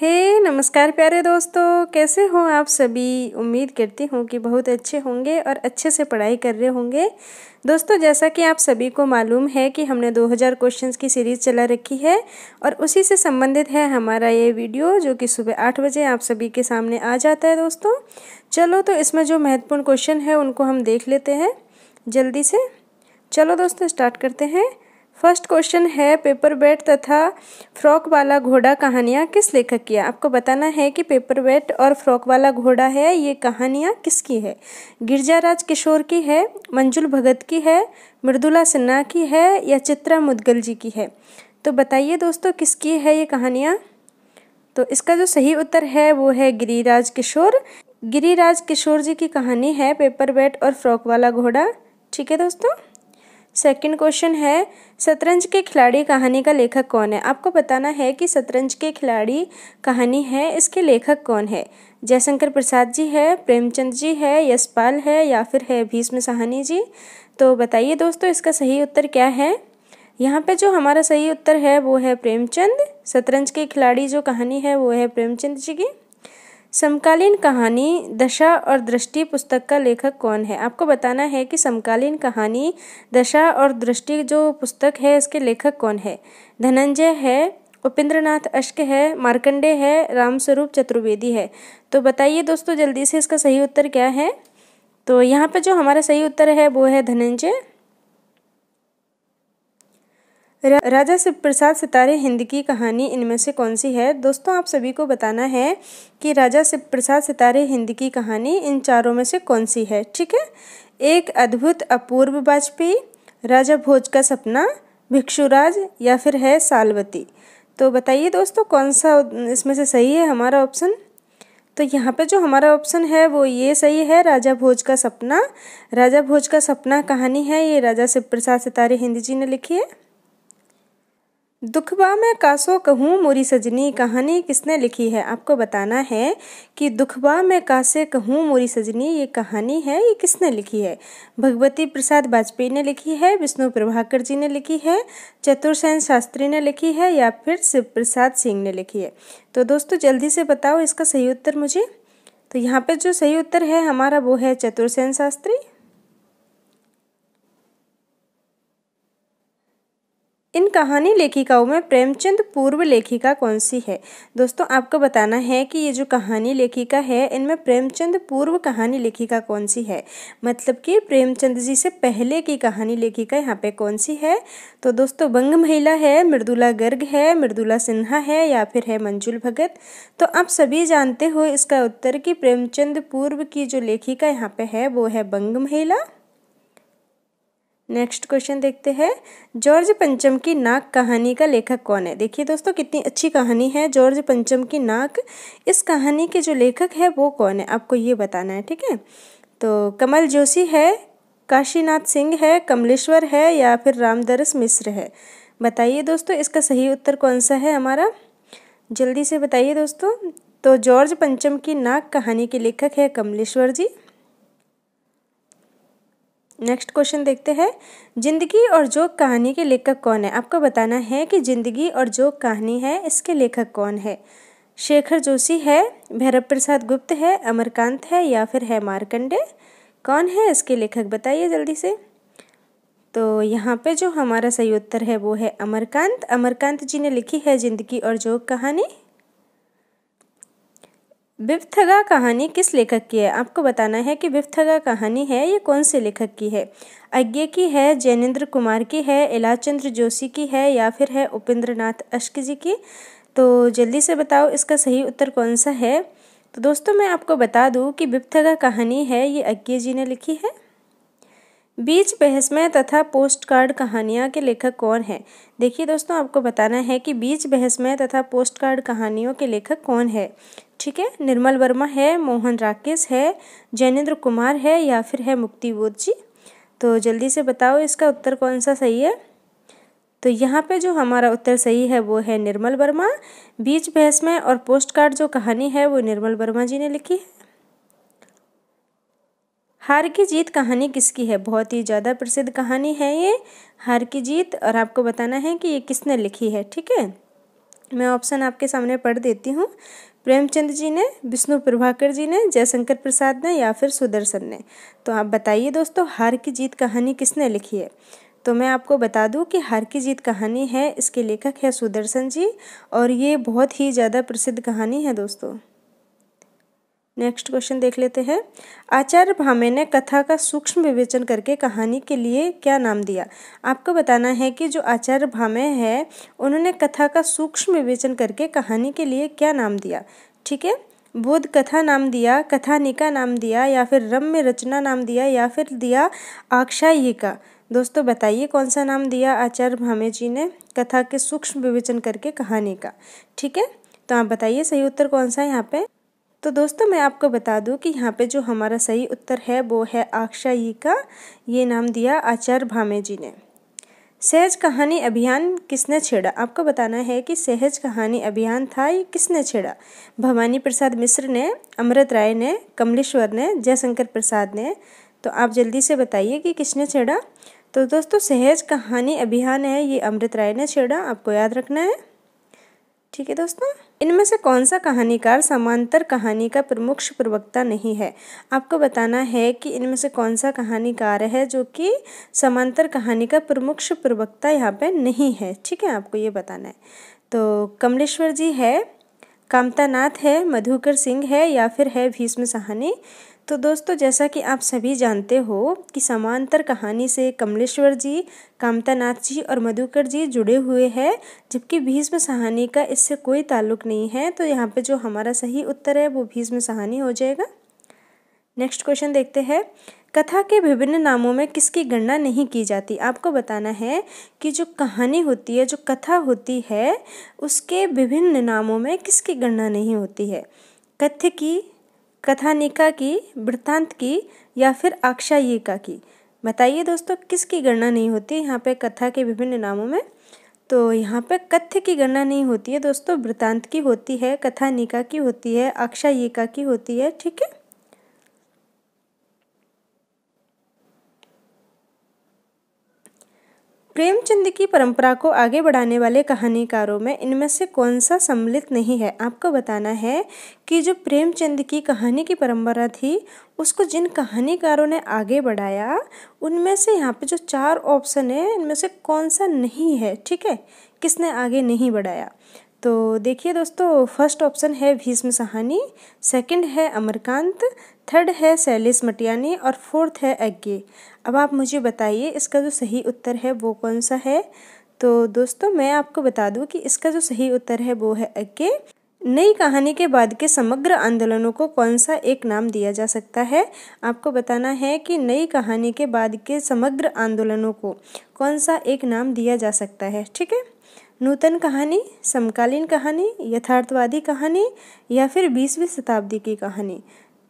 हे hey, नमस्कार प्यारे दोस्तों कैसे हो आप सभी उम्मीद करती हूँ कि बहुत अच्छे होंगे और अच्छे से पढ़ाई कर रहे होंगे दोस्तों जैसा कि आप सभी को मालूम है कि हमने 2000 क्वेश्चंस की सीरीज़ चला रखी है और उसी से संबंधित है हमारा ये वीडियो जो कि सुबह आठ बजे आप सभी के सामने आ जाता है दोस्तों चलो तो इसमें जो महत्वपूर्ण क्वेश्चन है उनको हम देख लेते हैं जल्दी से चलो दोस्तों स्टार्ट करते हैं फर्स्ट क्वेश्चन है पेपर बेट तथा फ्रॉक वाला घोड़ा कहानियाँ किस लेखक की है आपको बताना है कि पेपर बेट और फ्रॉक वाला घोड़ा है ये कहानियाँ किसकी है गिरजाराज किशोर की है मंजुल भगत की है मृदुला सिन्हा की है या चित्रा मुदगल जी की है तो बताइए दोस्तों किसकी है ये कहानियाँ तो इसका जो सही उत्तर है वो है गिरिराज किशोर गिरिराज किशोर जी की कहानी है पेपर बेट और फ्रॉक वाला घोड़ा ठीक है दोस्तों सेकंड क्वेश्चन है शतरंज के खिलाड़ी कहानी का लेखक कौन है आपको बताना है कि शतरंज के खिलाड़ी कहानी है इसके लेखक कौन है जयशंकर प्रसाद जी है प्रेमचंद जी है यशपाल है या फिर है भीष्म सहानी जी तो बताइए दोस्तों इसका सही उत्तर क्या है यहाँ पे जो हमारा सही उत्तर है वो है प्रेमचंद शतरंज के खिलाड़ी जो कहानी है वो है प्रेमचंद जी की समकालीन कहानी दशा और दृष्टि पुस्तक का लेखक कौन है आपको बताना है कि समकालीन कहानी दशा और दृष्टि जो पुस्तक है इसके लेखक कौन है धनंजय है उपेंद्रनाथ अश्क है मार्कंडे है रामस्वरूप चतुर्वेदी है तो बताइए दोस्तों जल्दी से इसका सही उत्तर क्या है तो यहाँ पर जो हमारा सही उत्तर है वो है धनंजय राजा शिव प्रसाद सितारे हिंद की कहानी इनमें से कौन सी है दोस्तों आप सभी को बताना है कि राजा शिव प्रसाद सितारे हिंद की कहानी इन चारों में से कौन सी है ठीक है एक अद्भुत अपूर्व वाजपेयी राजा भोज का सपना भिक्षुराज या फिर है सालवती तो बताइए दोस्तों कौन सा इसमें से सही है हमारा ऑप्शन तो यहाँ पे जो हमारा ऑप्शन है वो ये सही है राजा भोज का सपना राजा भोज का सपना कहानी है ये राजा शिव प्रसाद सितारे हिंद जी ने लिखी है दुखबा में कासो कहूँ मोरी सजनी कहानी किसने लिखी है आपको बताना है कि दुखबा में कासे कहूँ मोरी सजनी ये कहानी है ये किसने लिखी है भगवती प्रसाद वाजपेयी ने लिखी है विष्णु प्रभाकर जी ने लिखी है चतुर्सेन शास्त्री ने लिखी है या फिर शिव प्रसाद सिंह ने लिखी है तो दोस्तों जल्दी से बताओ इसका सही उत्तर मुझे तो यहाँ पर जो सही उत्तर है हमारा वो है चतुर्सेन शास्त्री इन कहानी लेखिकाओं में प्रेमचंद पूर्व लेखिका कौन सी है दोस्तों आपको बताना है कि ये जो कहानी लेखिका है इनमें प्रेमचंद पूर्व कहानी लेखिका कौन सी है मतलब कि प्रेमचंद जी से पहले की कहानी लेखिका यहाँ पे कौन सी है तो दोस्तों बंग महिला है मृदुला गर्ग है मृदुला सिन्हा है या फिर है मंजुल भगत तो आप सभी जानते हो इसका उत्तर कि प्रेमचंद पूर्व की जो लेखिका यहाँ पे है वो है बंग महिला नेक्स्ट क्वेश्चन देखते हैं जॉर्ज पंचम की नाक कहानी का लेखक कौन है देखिए दोस्तों कितनी अच्छी कहानी है जॉर्ज पंचम की नाक इस कहानी के जो लेखक है वो कौन है आपको ये बताना है ठीक है तो कमल जोशी है काशीनाथ सिंह है कमलेश्वर है या फिर रामदरस मिश्र है बताइए दोस्तों इसका सही उत्तर कौन सा है हमारा जल्दी से बताइए दोस्तों तो जॉर्ज पंचम की नाक कहानी के लेखक है कमलेश्वर जी नेक्स्ट क्वेश्चन देखते हैं जिंदगी और जो कहानी के लेखक कौन है आपको बताना है कि जिंदगी और जो कहानी है इसके लेखक कौन है शेखर जोशी है भैरव प्रसाद गुप्त है अमरकांत है या फिर है मारकंडे कौन है इसके लेखक बताइए जल्दी से तो यहाँ पे जो हमारा सही उत्तर है वो है अमरकांत अमरकांत जी ने लिखी है जिंदगी और जो कहानी विफ्थगा कहानी किस लेखक की है आपको बताना है कि विफ्थगा कहानी है ये कौन से लेखक की है अज्ञे की है जैनेन्द्र कुमार की है इलाचंद्र जोशी की है या फिर है उपेंद्र नाथ अश्क जी की तो जल्दी से बताओ इसका सही उत्तर कौन सा है तो दोस्तों मैं आपको बता दूं कि विफ्थगा कहानी है ये अज्ञे जी ने लिखी है बीच बहस में तथा पोस्ट कार्ड कहानियाँ के लेखक कौन हैं देखिए दोस्तों आपको बताना है कि बीच बहस में तथा पोस्ट कार्ड कहानियों के लेखक कौन है ठीक है निर्मल वर्मा है मोहन राकेश है जैनेन्द्र कुमार है या फिर है मुक्ति बोध जी तो जल्दी से बताओ इसका उत्तर कौन सा सही है तो यहाँ पे जो हमारा उत्तर सही है वो है निर्मल वर्मा बीच बहस में और पोस्ट कार्ड जो कहानी है वो निर्मल वर्मा जी ने लिखी है हार की जीत कहानी किसकी है बहुत ही ज़्यादा प्रसिद्ध कहानी है ये हार की जीत और आपको बताना है कि ये किसने लिखी है ठीक है मैं ऑप्शन आपके सामने पढ़ देती हूँ प्रेमचंद जी ने विष्णु प्रभाकर जी ने जयशंकर प्रसाद ने या फिर सुदर्शन ने तो आप बताइए दोस्तों हार की जीत कहानी किसने लिखी है तो मैं आपको बता दूं कि हार की जीत कहानी है इसके लेखक है सुदर्शन जी और ये बहुत ही ज़्यादा प्रसिद्ध कहानी है दोस्तों नेक्स्ट क्वेश्चन देख लेते हैं आचार्य भामे ने कथा का सूक्ष्म विवेचन करके कहानी के लिए क्या नाम दिया आपको बताना है कि जो आचार्य भामे है उन्होंने कथा का सूक्ष्म विवेचन करके कहानी के लिए क्या नाम दिया ठीक है बोध कथा नाम दिया कथानिका नाम दिया या फिर रम्य रचना नाम दिया या फिर दिया आक्षायिका दोस्तों बताइए कौन सा नाम दिया आचार्य भामे जी ने कथा के सूक्ष्म विवेचन करके कहानी का ठीक है तो आप बताइए सही उत्तर कौन सा है यहाँ पे तो दोस्तों मैं आपको बता दूं कि यहाँ पे जो हमारा सही उत्तर है वो है आक्षाई का ये नाम दिया आचार्य भामे जी ने सहज कहानी अभियान किसने छेड़ा आपको बताना है कि सहज कहानी अभियान था ये किसने छेड़ा भवानी प्रसाद मिश्र ने अमृत राय ने कमलेश्वर ने जयशंकर प्रसाद ने तो आप जल्दी से बताइए कि किसने छेड़ा तो दोस्तों सहज कहानी अभियान है ये अमृत राय ने छेड़ा आपको याद रखना है ठीक है दोस्तों इनमें से कौन सा कहानीकार समांतर कहानी का प्रमुख प्रवक्ता नहीं है आपको बताना है कि इनमें से कौन सा कहानीकार है जो कि समांतर कहानी का प्रमुख प्रवक्ता यहाँ पे नहीं है ठीक है आपको ये बताना है तो कमलेश्वर जी है कामतानाथ है मधुकर सिंह है या फिर है भीष्म साहनी तो दोस्तों जैसा कि आप सभी जानते हो कि समांतर कहानी से कमलेश्वर जी कामता नाथ जी और मधुकर जी जुड़े हुए हैं जबकि भीष्म सहानी का इससे कोई ताल्लुक नहीं है तो यहाँ पे जो हमारा सही उत्तर है वो भीष्म सहानी हो जाएगा नेक्स्ट क्वेश्चन देखते हैं कथा के विभिन्न नामों में किसकी गणना नहीं की जाती आपको बताना है कि जो कहानी होती है जो कथा होती है उसके विभिन्न नामों में किसकी गणना नहीं होती है कथ्य की कथानिका की वृत्तांत की या फिर आक्षायिका की बताइए दोस्तों किसकी गणना नहीं होती यहाँ पे कथा के विभिन्न नामों में तो यहाँ पे कथ्य की गणना नहीं होती है दोस्तों वृत्तांत की होती है कथानिका की होती है आक्षायिका की होती है ठीक है प्रेमचंद की परंपरा को आगे बढ़ाने वाले कहानीकारों में इनमें से कौन सा सम्मिलित नहीं है आपको बताना है कि जो प्रेमचंद की कहानी की परंपरा थी उसको जिन कहानीकारों ने आगे बढ़ाया उनमें से यहाँ पे जो चार ऑप्शन है इनमें से कौन सा नहीं है ठीक है किसने आगे नहीं बढ़ाया तो देखिए दोस्तों फर्स्ट ऑप्शन है भीष्म सहानी सेकंड है अमरकांत थर्ड है सैलिस मटियानी और फोर्थ है अज्ञे अब आप मुझे बताइए इसका जो सही उत्तर है वो कौन सा है तो दोस्तों मैं आपको बता दूं कि इसका जो सही उत्तर है वो है अज्ञे नई कहानी के बाद के समग्र आंदोलनों को कौन सा एक नाम दिया जा सकता है आपको बताना है कि नई कहानी के बाद के समग्र आंदोलनों को कौन सा एक नाम दिया जा सकता है ठीक है नूतन कहानी समकालीन कहानी यथार्थवादी कहानी या फिर बीसवीं शताब्दी की कहानी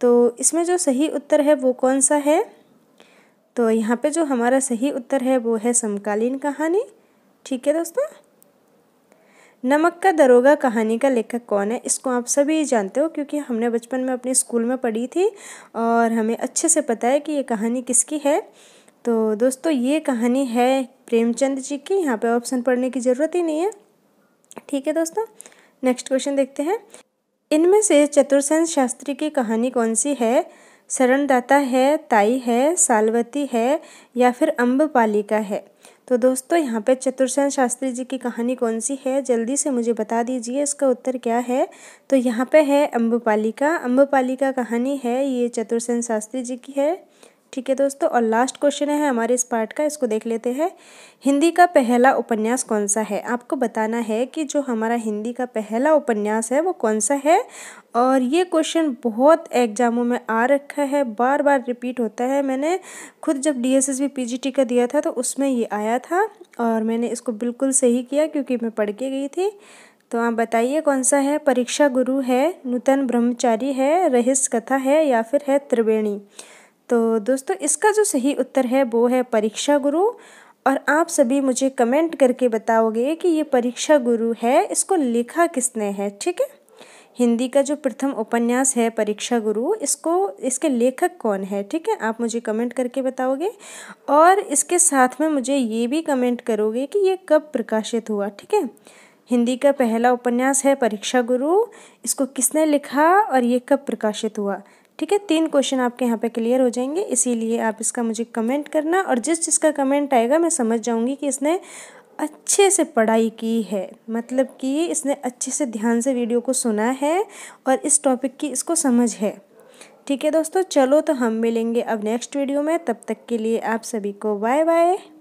तो इसमें जो सही उत्तर है वो कौन सा है तो यहाँ पे जो हमारा सही उत्तर है वो है समकालीन कहानी ठीक है दोस्तों नमक का दरोगा कहानी का लेखक कौन है इसको आप सभी जानते हो क्योंकि हमने बचपन में अपने स्कूल में पढ़ी थी और हमें अच्छे से पता है कि ये कहानी किसकी है तो दोस्तों ये कहानी है प्रेमचंद जी की यहाँ पे ऑप्शन पढ़ने की ज़रूरत ही नहीं है ठीक है दोस्तों नेक्स्ट क्वेश्चन देखते हैं इनमें से चतुर्सेन शास्त्री की कहानी कौन सी है शरणदाता है ताई है सालवती है या फिर अम्बपालिका है तो दोस्तों यहाँ पे चतुर्सेन शास्त्री जी की कहानी कौन सी है जल्दी से मुझे बता दीजिए इसका उत्तर क्या है तो यहाँ पे है अम्बपालिका अम्बपालिका कहानी है ये चतुर्सेन शास्त्री जी की है ठीक है दोस्तों और लास्ट क्वेश्चन है हमारे इस पार्ट का इसको देख लेते हैं हिंदी का पहला उपन्यास कौन सा है आपको बताना है कि जो हमारा हिंदी का पहला उपन्यास है वो कौन सा है और ये क्वेश्चन बहुत एग्जामों में आ रखा है बार बार रिपीट होता है मैंने खुद जब D S S B P G T का दिया था तो उसमें ये आया था और मैंने इसको बिल्कुल सही किया क्योंकि मैं पढ़ के गई थी तो आप बताइए कौन सा है परीक्षा गुरु है नूतन ब्रह्मचारी है रहस्य कथा है या फिर है त्रिवेणी तो दोस्तों इसका जो सही उत्तर है वो है परीक्षा गुरु और आप सभी मुझे कमेंट करके बताओगे कि ये परीक्षा गुरु है इसको लिखा किसने है ठीक है हिंदी का जो प्रथम उपन्यास है परीक्षा गुरु इसको इसके लेखक कौन है ठीक है आप मुझे कमेंट करके बताओगे और इसके साथ में मुझे ये भी कमेंट करोगे कि ये कब प्रकाशित हुआ ठीक है हिंदी का पहला उपन्यास है परीक्षा गुरु इसको किसने लिखा और ये कब प्रकाशित हुआ ठीक है तीन क्वेश्चन आपके यहाँ पे क्लियर हो जाएंगे इसीलिए आप इसका मुझे कमेंट करना और जिस जिसका कमेंट आएगा मैं समझ जाऊँगी कि इसने अच्छे से पढ़ाई की है मतलब कि इसने अच्छे से ध्यान से वीडियो को सुना है और इस टॉपिक की इसको समझ है ठीक है दोस्तों चलो तो हम मिलेंगे अब नेक्स्ट वीडियो में तब तक के लिए आप सभी को बाय बाय